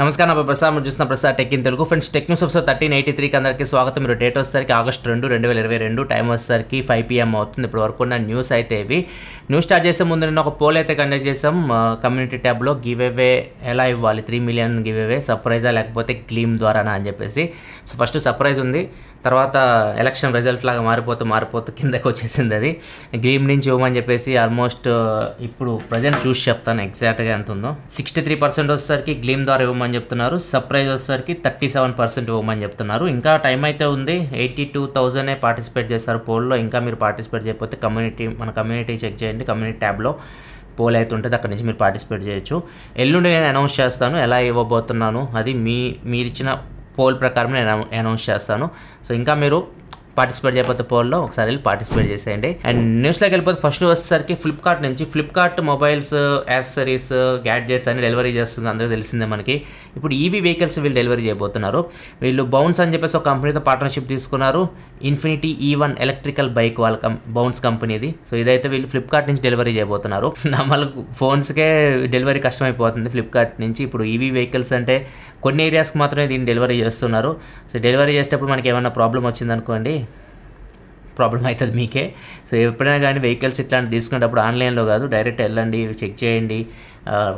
నమస్కారం నా ప్రసాద్ మీరు చూసిన Prasad tech in Telugu friends tech news episode thirteen eighty త్రీకి అందరికి స్వాగతం మీరు డేట్ వచ్చేసరికి ఆగస్ట్ రెండు రెండు వేల ఇరవై రెండు టైం వచ్చేసరికి ఫైవ్ పిఎం అవుతుంది ఇప్పుడు వరకు ఉన్న న్యూస్ అయితే ఇవి న్యూస్ స్టార్ట్ చేసే ముందు నేను ఒక పోల్ అయితే కండక్ట్ చేసాం కమ్యూనిటీ ట్యాబ్లో గివ్ అవే ఎలా ఇవ్వాలి త్రీ మిలియన్ గివ్ అవే సర్ప్రైజా లేకపోతే క్లీమ్ ద్వారానా అని చెప్పేసి సో ఫస్ట్ సర్ప్రైజ్ ఉంది తర్వాత ఎలక్షన్ రిజల్ట్ లాగా మారిపోతూ మారిపోతూ కిందకు వచ్చేసింది అది గేమ్ నుంచి ఇవ్వమని చెప్పేసి ఆల్మోస్ట్ ఇప్పుడు ప్రజెంట్ చూసి చెప్తాను ఎగ్జాక్ట్గా ఎంత ఉందో సిక్స్టీ త్రీ పర్సెంట్ వచ్చేసరికి గేమ్ ద్వారా ఇవ్వమని చెప్తున్నారు సర్ప్రైజ్ వచ్చేసరికి థర్టీ సెవెన్ పర్సెంట్ ఇవ్వమని చెప్తున్నారు ఇంకా టైం అయితే ఉంది ఎయిటీ టూ థౌజండే పార్టిసిపేట్ చేస్తారు పోల్లో ఇంకా మీరు పార్టిసిపేట్ చేయకపోతే కమ్యూనిటీ మన కమ్యూనిటీ చెక్ చేయండి కమ్యూనిటీ ట్యాబ్లో పోల్ అయితే ఉంటుంది అక్కడ నుంచి మీరు పార్టిసిపేట్ చేయొచ్చు ఎల్లుండి నేను అనౌన్స్ చేస్తాను ఎలా ఇవ్వబోతున్నాను అది మీ మీరిచ్చిన పోల్ ప్రకారం నేను అనౌన్స్ చేస్తాను సో ఇంకా మీరు పార్టిసిపేట్ చేయకపోతే పోల్లో ఒకసారి వెళ్ళి పార్టిసిపేట్ చేసేయండి అండ్ న్యూస్లోకి వెళ్ళిపోతే ఫస్ట్ వచ్చేసరికి ఫ్లిప్కార్ట్ నుంచి ఫ్లిప్కార్ట్ మొబైల్స్ యాక్సెసరీస్ గ్యాడ్జెట్స్ అన్ని డెలివరీ చేస్తుంది అందరూ తెలిసిందే మనకి ఇప్పుడు ఈవీ e వెహికల్స్ వీళ్ళు డెలివరీ చేయబోతున్నారు వీళ్ళు బౌన్స్ అని చెప్పేసి ఒక కంపెనీతో పార్ట్నర్షిప్ తీసుకున్నారు ఇన్ఫినిటీ ఈ వన్ ఎలక్ట్రికల్ బైక్ వాళ్ళ కం బౌన్స్ కంపెనీది సో ఇదైతే వీళ్ళు ఫ్లిప్కార్ట్ నుంచి డెలివరీ చేయబోతున్నారు నమ్మల్ని ఫోన్స్కే డెలివరీ కష్టమైపోతుంది ఫ్లిప్కార్ట్ నుంచి ఇప్పుడు ఈవీ e వెహికల్స్ అంటే కొన్ని ఏరియాస్కి మాత్రమే దీన్ని డెలివరీ చేస్తున్నారు సో డెలివరీ చేసేటప్పుడు మనకి ఏమైనా ప్రాబ్లం వచ్చిందనుకోండి ప్రాబ్లం అవుతుంది మీకే సో ఎప్పుడైనా కానీ వెహికల్స్ ఇట్లాంటి తీసుకునేటప్పుడు ఆన్లైన్లో కాదు డైరెక్ట్ వెళ్ళండి చెక్ చేయండి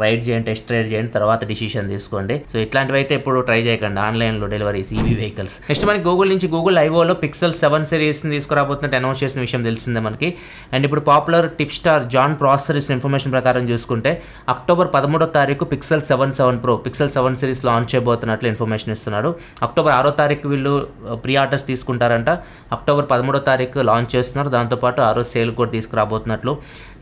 రైడ్ చేయండి టెస్ట్ రైడ్ చేయండి తర్వాత డిసిషన్ తీసుకోండి సో ఇట్లాంటివి అయితే ఎప్పుడు ట్రై చేయకండి ఆన్లైన్లో డెలివరీస్ ఈవీ వెహికల్స్ నెక్స్ట్ మనకి గూగుల్ నుంచి గూగుల్ ఐవోలో పిక్సెల్ సెవెన్ సిరీస్ని తీసుకురాబోతున్నట్టు అనౌన్స్ చేసిన విషయం తెలిసిందే మనకి అండ్ ఇప్పుడు popular tipster Jon Prosser ఇచ్చిన ఇన్ఫర్మేషన్ ప్రకారం చూసుకుంటే అక్టోబర్ పదమూడో తారీఖు Pixel seven seven pro Pixel seven series launch చేయబోతున్నట్లు ఇన్ఫర్మేషన్ ఇస్తున్నాడు అక్టోబర్ ఆరో తారీఖు వీళ్ళు ప్రీ ఆర్డర్స్ తీసుకుంటారంట అక్టోబర్ పదమూడో తారీఖు బైక్ లాంచ్ చేస్తున్నారు దాంతోపాటు ఆ రోజు సేల్ కూడా తీసుకురాబోతున్నట్లు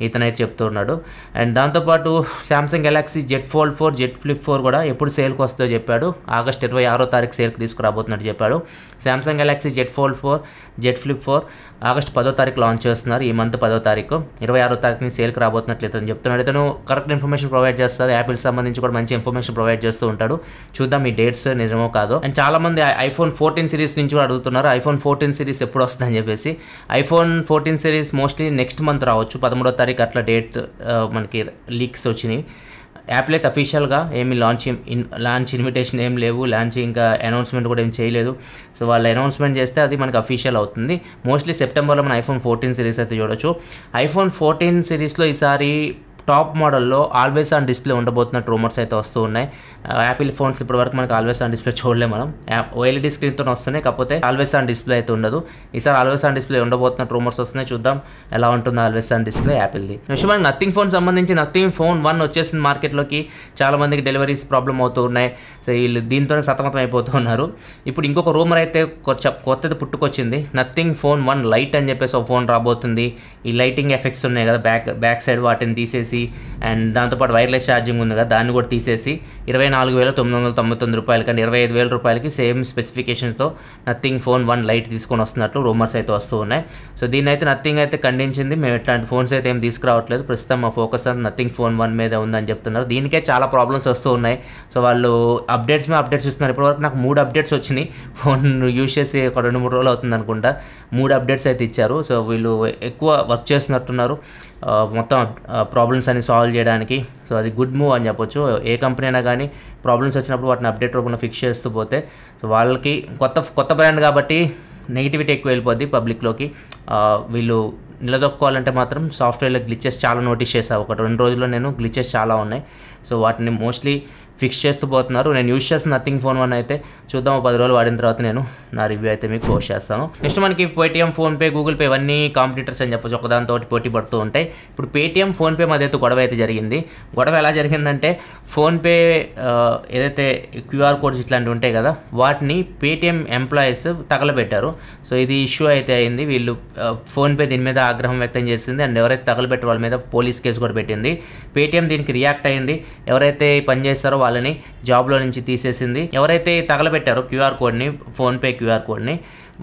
ఇతనైతే చెప్తున్నాడు అండ్ దాంతోపాటు Samsung Galaxy Z Fold four Z Flip four కూడా ఎప్పుడు సేల్కి వస్తుందో చెప్పాడు ఆగస్ట్ ఇరవై ఆరో తారీఖు సేల్కి తీసుకురాబోతున్నట్టు చెప్పాడు Samsung Galaxy Z Fold four Z Flip four August పదో తారీఖు లాంచ్ చేస్తున్నారు ఈ మంత్ పదో తారీఖు ఇరవై ఆరో తారీఖుని సేల్కి రాబోతున్నట్లు ఇతను చెప్తున్నాడు ఇతను కరెక్ట్ ఇన్ఫర్మేషన్ ప్రొవైడ్ చేస్తారు యాపిల్ సంబంధించి కూడా మంచి ఇన్ఫర్మేషన్ ప్రొవైడ్ చేస్తూ ఉంటాడు చూద్దాం ఈ డేట్స్ నిజమో కాదో అండ్ చాలామంది ఐఫోన్ ఫోర్టీన్ సిరీస్ నుంచి కూడా అడుగుతున్నారు ఐఫోన్ ఫోర్టీన్ సిరీస్ ఎప్పుడు వస్తుందని చెప్పేసి iPhone fourteen series mostly next month రావచ్చు పదమూడో తారీఖు అట్లా డేట్ మనకి లీక్స్ వచ్చినాయి యాప్ అయితే అఫీషియల్గా ఏమి లాంచ్ లాంచ్ ఇన్విటేషన్ ఏం లేవు లాంచ్ ఇంకా అనౌన్స్మెంట్ కూడా ఏం చేయలేదు సో వాళ్ళు అనౌన్స్మెంట్ చేస్తే అది మనకు అఫీషియల్ అవుతుంది మోస్ట్లీ సెప్టెంబర్లో మన ఐఫోన్ ఫోర్టీన్ సిరీస్ అయితే చూడొచ్చు ఐఫోన్ ఫోర్టీన్ సిరీస్లో ఈసారి టాప్ మోడల్లో ఆల్వేస్ ఆన్ డిస్ప్లే ఉండబోతున్నట్టు రూమర్స్ అయితే వస్తూ ఉన్నాయి యాపిల్ ఫోన్స్ వరకు మనకి ఆల్వేస్ ఆన్ డిస్ప్లే చూడలే మనం ఓఎల్ఈడి స్క్రీన్తో వస్తున్నాయి కాకపోతే ఆల్వేస్ ఆన్ డిస్ప్లే అయితే ఉండదు ఈసారి ఆల్వేస్ ఆన్ డిస్ప్లే ఉండబోతున్న రూమర్స్ వస్తున్నాయి చూద్దాం ఎలా ఉంటుంది ఆల్వేస్ ఆన్ డిస్ప్లే యాపిల్ది నెక్స్ట్ మనకి నథింగ్ ఫోన్ సంబంధించి నథింగ్ ఫోన్ వన్ వచ్చేసింది మార్కెట్లోకి చాలా మందికి డెలివరీస్ ప్రాబ్లం అవుతూ ఉన్నాయి సో వీళ్ళు దీంతోనే సతమతం అయిపోతూ ఉన్నారు ఇప్పుడు ఇంకొక రూమర్ అయితే కొత్తది పుట్టుకొచ్చింది నథింగ్ ఫోన్ వన్ లైట్ అని చెప్పేసి ఒక ఫోన్ రాబోతుంది ఈ లైటింగ్ ఎఫెక్ట్స్ ఉన్నాయి కదా బ్యాక్ బ్యాక్ సైడ్ వాటిని తీసేసి తీసేసి అండ్ దాంతోపాటు వైర్లెస్ ఛార్జింగ్ ఉంది కదా దాన్ని కూడా తీసేసి ఇరవై నాలుగు వేల తొమ్మిది వందల తొంభై తొమ్మిది రూపాయలు అండ్ ఇరవై ఐదు వేల రూపాయలకి సేమ్ స్పెసిఫికేషన్తో నథింగ్ ఫోన్ వన్ లైట్ తీసుకొని వస్తున్నట్లు రూమర్స్ అయితే వస్తూ ఉన్నాయి సో దీన్ని అయితే నథింగ్ అయితే ఖండించింది మేము ఇట్లాంటి ఫోన్స్ అయితే ఏం తీసుకురావట్లేదు ప్రస్తుతం మా ఫోకస్ అంత నథింగ్ ఫోన్ వన్ మీద ఉందని చెప్తున్నారు దీనికే చాలా ప్రాబ్లమ్స్ వస్తూ ఉన్నాయి సో వాళ్ళు అప్డేట్స్ మీద అప్డేట్స్ ఇస్తున్నారు ఇప్పటివరకు నాకు మూడు అప్డేట్స్ వచ్చినాయి ఫోన్ యూజ్ చేసి ఒక రెండు మూడు రోజులు అవుతుంది అనుకుంటా మూడు అప్డేట్స్ అయితే ఇచ్చారు సో వీళ్ళు ఎక్కువ వర్క్ చేస్తున్నట్టున్నారు మొత్తం ప్రాబ్లమ్స్ అన్ని సాల్వ్ చేయడానికి సో అది గుడ్ మూవ్ అని చెప్పొచ్చు ఏ కంపెనీ అయినా కానీ ప్రాబ్లమ్స్ వచ్చినప్పుడు వాటిని అప్డేట్ రూపంలో ఫిక్స్ చేస్తూ పోతే సో వాళ్ళకి కొత్త కొత్త బ్రాండ్ కాబట్టి నెగిటివిటీ ఎక్కువ వెళ్ళిపోద్ది పబ్లిక్లోకి వీళ్ళు నిలదొక్కాలంటే మాత్రం సాఫ్ట్వేర్లో గ్లిచెస్ చాలా నోటీస్ చేశాను ఒక రెండు రోజుల్లో నేను గ్లిచెస్ చాలా ఉన్నాయి సో వాటిని మోస్ట్లీ ఫిక్స్ చేస్తూ పోతున్నారు నేను యూజ్ చేసిన నథింగ్ ఫోన్ వన్ అయితే చూద్దాం పది రోజులు వాడిన తర్వాత నేను నా రివ్యూ అయితే మీకు పోస్ట్ చేస్తాను నెక్స్ట్ మనకి పేటిఎం ఫోన్పే గూగుల్ పే ఇవన్నీ కాంపిటీటర్స్ అని చెప్పచ్చు ఒకదానితో పోటీ పడుతూ ఉంటాయి ఇప్పుడు పేటిఎం ఫోన్పే మధ్య అయితే గొడవ అయితే జరిగింది గొడవ ఎలా జరిగిందంటే ఫోన్పే ఏదైతే క్యూఆర్ కోడ్స్ ఇట్లాంటివి ఉంటాయి కదా వాటిని పేటిఎం ఎంప్లాయీస్ తగలబెట్టారు సో ఇది ఇష్యూ అయితే అయింది వీళ్ళు ఫోన్పే దీని మీద ఆగ్రహం వ్యక్తం చేసింది అండ్ ఎవరైతే తగలబెట్టి వాళ్ళ మీద పోలీస్ కేసు కూడా పెట్టింది పేటీఎం దీనికి రియాక్ట్ అయింది ఎవరైతే పనిచేస్తారో వాళ్ళని జాబ్లో నుంచి తీసేసింది ఎవరైతే తగలబెట్టారో క్యూఆర్ కోడ్ని ఫోన్పే క్యూఆర్ కోడ్ని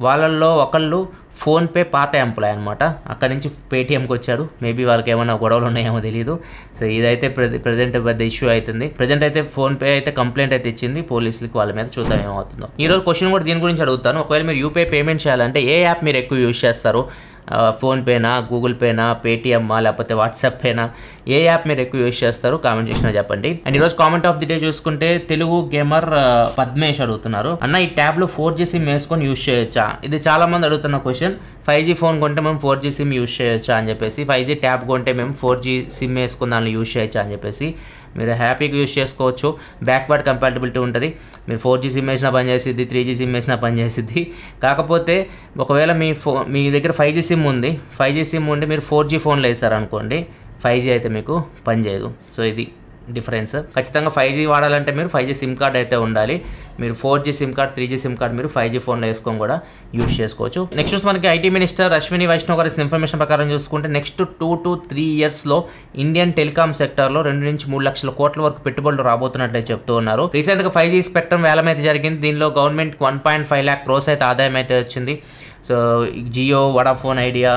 వాళ్ళల్లో ఒకళ్ళు ఫోన్పే పాత ఎంప్లాయ్ అనమాట అక్కడి నుంచి పేటీఎంకి వచ్చారు మేబీ వాళ్ళకి ఏమైనా గొడవలు ఉన్నాయేమో తెలియదు సో ఇదైతే ప్రజెంట్ పెద్ద ఇష్యూ అవుతుంది ప్రజెంట్ అయితే ఫోన్పే అయితే కంప్లైంట్ అయితే ఇచ్చింది పోలీసులకి వాళ్ళ మీద చూద్దాం ఏమవుతుందో ఈరోజు క్వశ్చన్ కూడా దీని గురించి అడుగుతాను ఒకవేళ మీరు యూపీఐ పేమెంట్ చేయాలంటే ఏ యాప్ మీరు ఎక్కువ యూజ్ చేస్తారు ఫోన్పేనా గూగుల్ పేనా పేటిఎమ్మా లేకపోతే వాట్సాప్ పేనా ఏ యాప్ మీరు ఎక్కువ యూజ్ చేస్తారు కామెంట్ చేసినా చెప్పండి అండ్ ఈరోజు కామెంట్ ఆఫ్ ది డే చూసుకుంటే తెలుగు గేమర్ పద్మేష్ అడుగుతున్నారు అన్న ఈ ట్యాబ్లో ఫోర్ జీ సిమ్ వేసుకొని యూజ్ చేయొచ్చా ఇది చాలా మంది అడుగుతున్న question question five G phone కొంటే మేము ఫోర్ జీ సిమ్ యూజ్ చేయొచ్చా అని చెప్పేసి ఫైవ్ జీ ట్యాబ్ కొంటే మేము ఫోర్ జీ సిమ్ వేసుకుందాం యూజ్ చేయొచ్చా అని చెప్పేసి మీరు హ్యాపీగా యూజ్ చేసుకోవచ్చు బ్యాక్వర్డ్ కంపాటబిలిటీ ఉంటుంది మీరు ఫోర్ జీ సిమ్ వేసినా పనిచేసిద్ది త్రీ జీ సిమ్ వేసినా పనిచేసిద్ది కాకపోతే ఒకవేళ మీ ఫో మీ దగ్గర ఫైవ్ జీ సిమ్ ఉంది ఫైవ్ జీ సిమ్ ఉండి మీరు ఫోర్ జీ ఫోన్లు వేసారనుకోండి ఫైవ్ జీ అయితే మీకు పనిచేయదు సో ఇది డిఫరెన్స్ ఖచ్చితంగా ఫైవ్ జీ వాడాలంటే మీరు ఫైవ్ జీ సిమ్ కార్డ్ అయితే ఉండాలి మీరు four G SIM card three G SIM card మీరు ఫైవ్ జీ ఫోన్లో వేసుకొని కూడా యూజ్ చేసుకోవచ్చు నెక్స్ట్ చూసి మనకి ఐటీ మినిస్టర్ అశ్విని వైష్ణవ్ గారి ఇన్ఫర్మేషన్ ప్రకారం చూసుకుంటే నెక్స్ట్ టూ టు త్రీ ఇయర్స్లో ఇండియన్ టెలికామ్ సెక్టర్లో రెండు నుంచి మూడు లక్షల కోట్ల వరకు పెట్టుబడులు రాబోతున్నట్లే చెప్తూ ఉన్నారు రీసెంట్గా ఫైవ్ జీ స్పెక్ట్రమ్ వేలమైతే జరిగింది దీనిలో government one point five lakh crores అయితే ఆదాయం అయితే వచ్చింది so Jio Vodafone Idea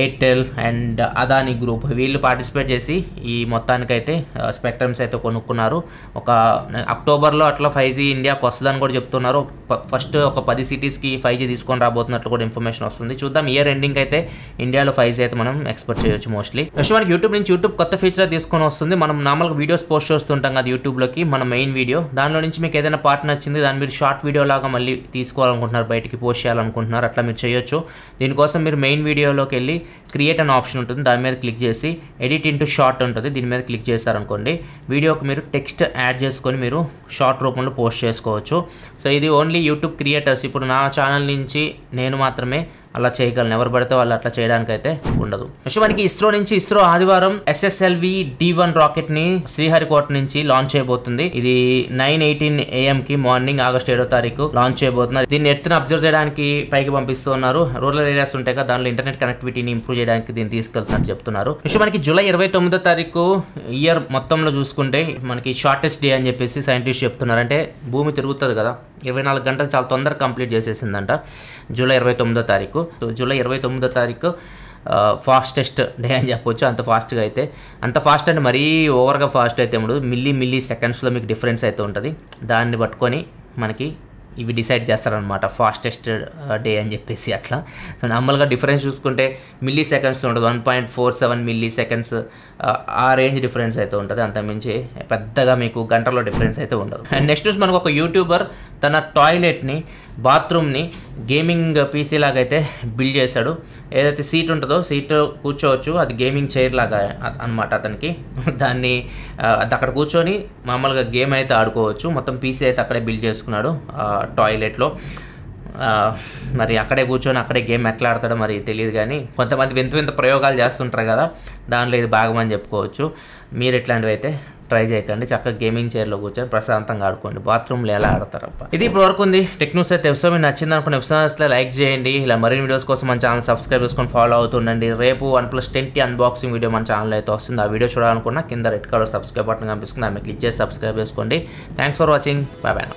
Airtel and Adani group వీళ్ళు పార్టిసిపేట్ చేసి ఈ మొత్తానికైతే స్పెక్ట్రమ్స్ uh, అయితే కొనుక్కున్నారు ఒక అక్టోబర్లో uh, అట్లా ఫైవ్ జీ ఇండియాకి వస్తుందని కూడా చెప్తున్నారు ఫస్ట్ ఒక పది సిటీస్కి ఫైవ్ జీ తీసుకొని రాబోతున్నట్లు కూడా ఇన్ఫర్మేషన్ వస్తుంది చూద్దాం ఇయర్ ఎండింగ్ అయితే ఇండియాలో ఫైవ్ జీ అయితే మనం ఎక్స్పెక్ట్ చేయొచ్చు మోస్ట్లీ నెక్స్ట్ మనకి యూట్యూబ్ నుంచి యూట్యూబ్ కొత్త ఫీచర్ తీసుకొని వస్తుంది మనం నార్మల్గా వీడియోస్ పోస్ట్ చేస్తుంటాం కదా యూట్యూబ్లోకి మన మెయిన్ వీడియో దానిలో నుంచి మీకు ఏదైనా పార్ట్ నచ్చింది దాని మీరు షార్ట్ వీడియో లాగా మళ్ళీ తీసుకోవాలనుకుంటున్నారు బయటికి పోస్ట్ చేయాలనుకుంటున్నారు అట్లా మీరు చేయొచ్చు దీనికోసం మీరు మెయిన్ వీడియోలోకి వెళ్ళి క్రియేట్ అనే ఆప్షన్ ఉంటుంది దాని మీద క్లిక్ చేసి ఎడిట్ ఇంటూ షార్ట్ ఉంటుంది దీని మీద క్లిక్ చేశారనుకోండి వీడియోకి మీరు టెక్స్ట్ యాడ్ చేసుకొని మీరు షార్ట్ రూపంలో పోస్ట్ చేసుకోవచ్చు సో ఇది ఓన్లీ యూట్యూబ్ క్రియేటర్స్ ఇప్పుడు నా ఛానల్ నుంచి నేను మాత్రమే అలా చేయగలను ఎవరు పడితే వాళ్ళు అట్లా చేయడానికైతే ఉండదు మనకి ఇస్రో నుంచి ఇస్రో ఆదివారం ఎస్ఎస్ఎల్వి డి వన్ రాకెట్ ని శ్రీహరికోట నుంచి లాంచ్ చేయబోతుంది ఇది నైన్ ఎయిటీన్ ఏఎం కి మార్నింగ్ ఆగస్ట్ ఏడో తారీఖు లాంచ్ చేయబోతున్నారు దీన్ని ఎత్తున అబ్జర్వ్ చేయడానికి పైకి పంపిస్తున్నారు రూరల్ ఏరియాస్ ఉంటాయి కదా దానిలో ఇంటర్నెట్ కనెక్టివిటీని ఇంప్రూవ్ చేయడానికి దీన్ని తీసుకెళ్తున్నారు చెప్తున్నారు విషయం మనకి జూలై ఇరవై తొమ్మిదో తారీఖు ఇయర్ మొత్తంలో చూసుకుంటే మనకి షార్టెస్ట్ డే అని చెప్పేసి సైంటిస్ట్ చెప్తున్నారు అంటే భూమి తిరుగుతుంది కదా ఇరవై నాలుగు గంటలు చాలా తొందరగా కంప్లీట్ చేసేసిందంట జూలై ఇరవై తొమ్మిదో తారీఖు జూలై ఇరవై తొమ్మిదో తారీఖు ఫాస్టెస్ట్ డే అని చెప్పొచ్చు అంత ఫాస్ట్గా అయితే అంత ఫాస్ట్ అంటే మరీ ఓవర్గా ఫాస్ట్ అయితే ఉండదు మిల్లీ మిల్లీ సెకండ్స్లో మీకు డిఫరెన్స్ అయితే ఉంటుంది దాన్ని పట్టుకొని మనకి ఇవి డిసైడ్ చేస్తారనమాట ఫాస్టెస్ట్ డే అని చెప్పేసి అట్లా సో నార్మల్గా డిఫరెన్స్ చూసుకుంటే మిల్లీ సెకండ్స్లో ఉంటుంది one point four seven milliseconds ఆ రేంజ్ డిఫరెన్స్ అయితే ఉంటుంది అంతకుమించి పెద్దగా మీకు గంటల్లో డిఫరెన్స్ అయితే ఉండదు అండ్ నెక్స్ట్ మనకు ఒక యూట్యూబర్ తన టాయిలెట్ని బాత్రూమ్ని గేమింగ్ పీసీ లాగా అయితే బిల్డ్ చేశాడు ఏదైతే సీట్ ఉంటుందో సీట్ కూర్చోవచ్చు అది గేమింగ్ చైర్ లాగా అనమాట అతనికి దాన్ని అక్కడ కూర్చొని మామూలుగా గేమ్ అయితే ఆడుకోవచ్చు మొత్తం పీసీ అయితే అక్కడే బిల్డ్ చేసుకున్నాడు టాయిలెట్లో మరి అక్కడే కూర్చొని అక్కడే గేమ్ ఎట్లా ఆడతాడో మరి తెలియదు కానీ కొంతమంది వింత వింత ప్రయోగాలు చేస్తుంటారు కదా దానిలో ఇది భాగం అని చెప్పుకోవచ్చు మీరు ఎట్లాంటివైతే అయితే ట్రై చేయకండి చక్కగా గేమింగ్ చైర్లో కూర్చొని ప్రశాంతంగా ఆడుకోండి బాత్రూమ్లో ఎలా ఆడతారప్ప ఇది ఇప్పుడు వరకు ఉంది టెక్నూస్ అయితే ఎపిసోడ్ మీరు నచ్చింది అనుకున్న ఎపిసోడ్ వస్తే లైక్ చేయండి ఇలా మరిన్ని వీడియోస్ కోసం మన ఛానల్ సబ్స్క్రైబ్ చేసుకొని ఫాలో అవుతుండండి రేపు OnePlus ten T unboxing video మన ఛానల్ అయితే వస్తుంది ఆ వీడియో చూడాలనుకున్నా కింద రెడ్ కలర్ సబ్స్క్రైబ్ బటన్ కనిపిస్తుంది ఆమె క్లిక్ చేసి సబ్స్క్రైబ్ చేసుకోండి thanks for watching bye bye